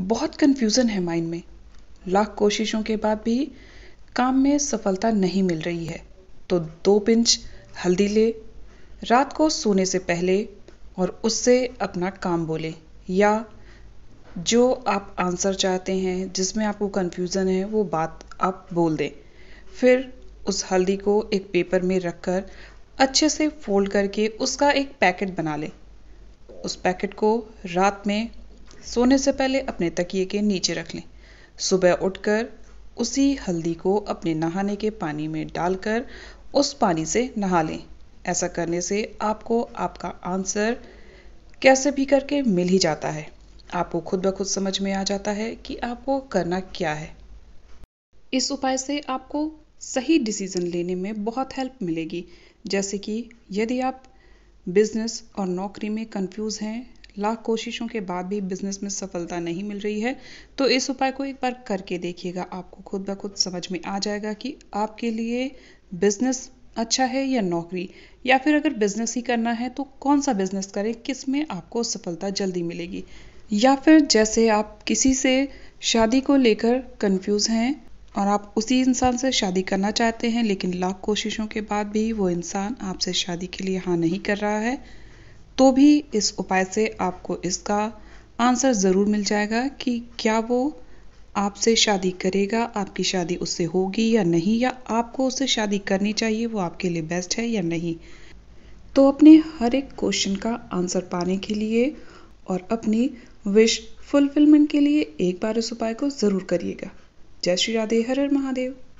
बहुत कन्फ्यूज़न है माइंड में लाख कोशिशों के बाद भी काम में सफलता नहीं मिल रही है तो दो पिंच हल्दी ले रात को सोने से पहले और उससे अपना काम बोले या जो आप आंसर चाहते हैं जिसमें आपको कन्फ्यूज़न है वो बात आप बोल दें फिर उस हल्दी को एक पेपर में रखकर अच्छे से फोल्ड करके उसका एक पैकेट बना लें उस पैकेट को रात में सोने से पहले अपने तकिए के नीचे रख लें सुबह उठकर उसी हल्दी को अपने नहाने के पानी में डालकर उस पानी से नहा लें ऐसा करने से आपको आपका आंसर कैसे भी करके मिल ही जाता है आपको खुद ब खुद समझ में आ जाता है कि आपको करना क्या है इस उपाय से आपको सही डिसीज़न लेने में बहुत हेल्प मिलेगी जैसे कि यदि आप बिजनेस और नौकरी में कंफ्यूज हैं लाख कोशिशों के बाद भी बिजनेस में सफलता नहीं मिल रही है तो इस उपाय को एक बार करके देखिएगा आपको खुद ब खुद समझ में आ जाएगा कि आपके लिए बिजनेस अच्छा है या नौकरी या फिर अगर बिजनेस ही करना है तो कौन सा बिजनेस करें किस में आपको सफलता जल्दी मिलेगी या फिर जैसे आप किसी से शादी को लेकर कंफ्यूज हैं और आप उसी इंसान से शादी करना चाहते हैं लेकिन लाख कोशिशों के बाद भी वो इंसान आपसे शादी के लिए हाँ नहीं कर रहा है तो भी इस उपाय से आपको इसका आंसर ज़रूर मिल जाएगा कि क्या वो आपसे शादी करेगा आपकी शादी उससे होगी या नहीं या आपको उससे शादी करनी चाहिए वो आपके लिए बेस्ट है या नहीं तो अपने हर एक क्वेश्चन का आंसर पाने के लिए और अपनी विश फुलफिलमेंट के लिए एक बार इस उपाय को ज़रूर करिएगा जय श्री राधे हर हर महादेव